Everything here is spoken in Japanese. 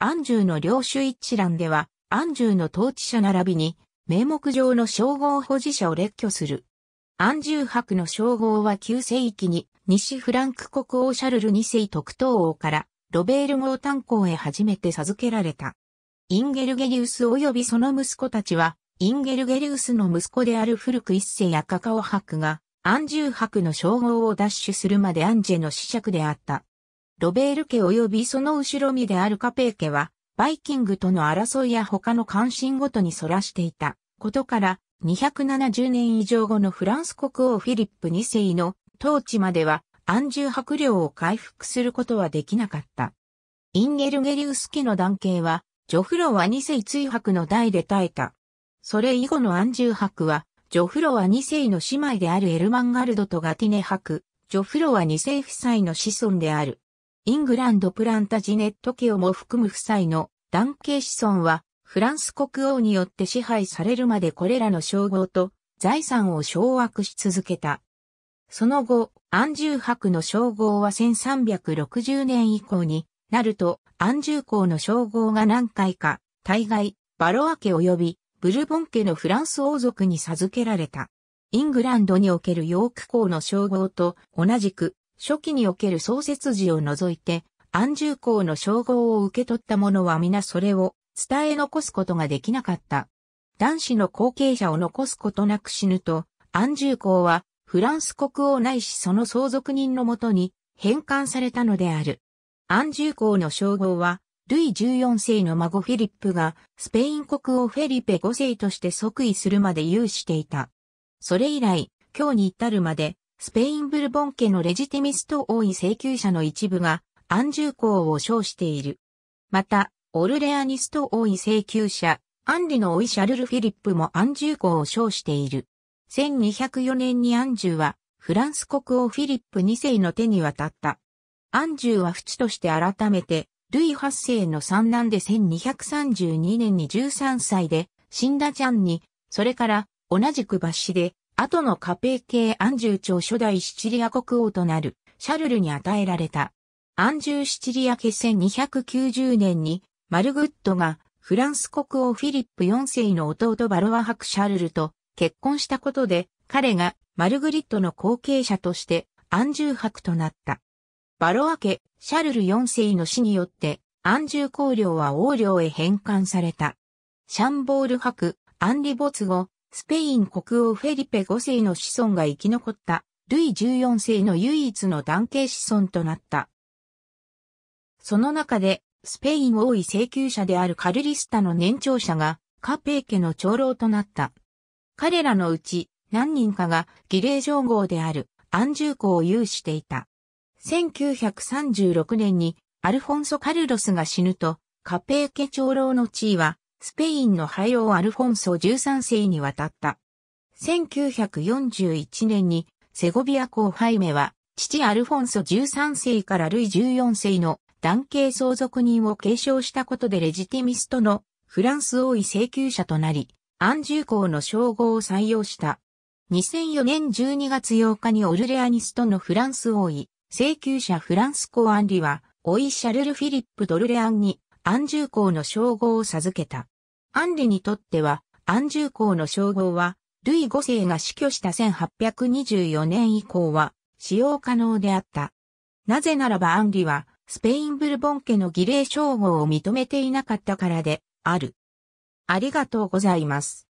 安住の領主一覧では、安住の統治者並びに、名目上の称号保持者を列挙する。安住博の称号は旧世紀に、西フランク国王シャルル2世特等王から、ロベール号炭鉱へ初めて授けられた。インゲルゲリウス及びその息子たちは、インゲルゲリウスの息子である古く一世やカカオ博が、安住博の称号を奪取するまでアンジェの子爵であった。ロベール家及びその後ろ身であるカペー家は、バイキングとの争いや他の関心ごとにそらしていたことから、270年以上後のフランス国王フィリップ2世の統治までは安住博領を回復することはできなかった。インゲルゲリウス家の男系は、ジョフロワ2世追白の代で耐えた。それ以後の安住博は、ジョフロワ2世の姉妹であるエルマンガルドとガティネ博、ジョフロワ2世夫妻の子孫である。イングランドプランタジネット家をも含む夫妻の男系子孫は、フランス国王によって支配されるまでこれらの称号と財産を掌握し続けた。その後、アンジュ伯の称号は1360年以降になると、アンジュ公の称号が何回か、大概、バロア家及び、ブルボン家のフランス王族に授けられた。イングランドにおけるヨーク公の称号と同じく、初期における創設時を除いて、安住公の称号を受け取った者は皆それを伝え残すことができなかった。男子の後継者を残すことなく死ぬと、安住公はフランス国王ないしその相続人のもとに返還されたのである。安住公の称号は、ルイ14世の孫フィリップがスペイン国王フェリペ5世として即位するまで有していた。それ以来、今日に至るまでスペインブルボン家のレジティミスト多い請求者の一部が、アンジュー公を称している。また、オルレアニスト多い請求者、アンリの老いシャルル・フィリップもアンジュー公を称している。1204年にアンジューは、フランス国王フィリップ2世の手に渡った。アンジューは淵として改めて、ルイ8世の三男で1232年に13歳で、死んだジャンに、それから同じく抜死で後のカペー系安住朝初代シチリア国王となるシャルルに与えられた。安住シチリア決戦290年にマルグッドがフランス国王フィリップ4世の弟バロワ伯シャルルと結婚したことで彼がマルグリッドの後継者として安住伯となった。バロア家シャルル4世の死によって安住公領は王領へ返還された。シャンボール伯、アンリ没後、スペイン国王フェリペ5世の子孫が生き残った、ルイ14世の唯一の男系子孫となった。その中で、スペイン王位請求者であるカルリスタの年長者が、カペー家の長老となった。彼らのうち、何人かが、儀礼上号である、安住公を有していた。1936年に、アルフォンソ・カルロスが死ぬと、カペー家長老の地位は、スペインの廃王アルフォンソ13世に渡った。1941年にセゴビア公ハイメは、父アルフォンソ13世からルイ14世の男系相続人を継承したことでレジティミストのフランス王位請求者となり、安住公の称号を採用した。2004年12月8日にオルレアニストのフランス王位、請求者フランス公アンリは、オイ・シャルル・フィリップ・ドルレアンに安住公の称号を授けた。アンリにとっては、安住公の称号は、ルイ5世が死去した1824年以降は、使用可能であった。なぜならばアンリは、スペインブルボン家の儀礼称号を認めていなかったからで、ある。ありがとうございます。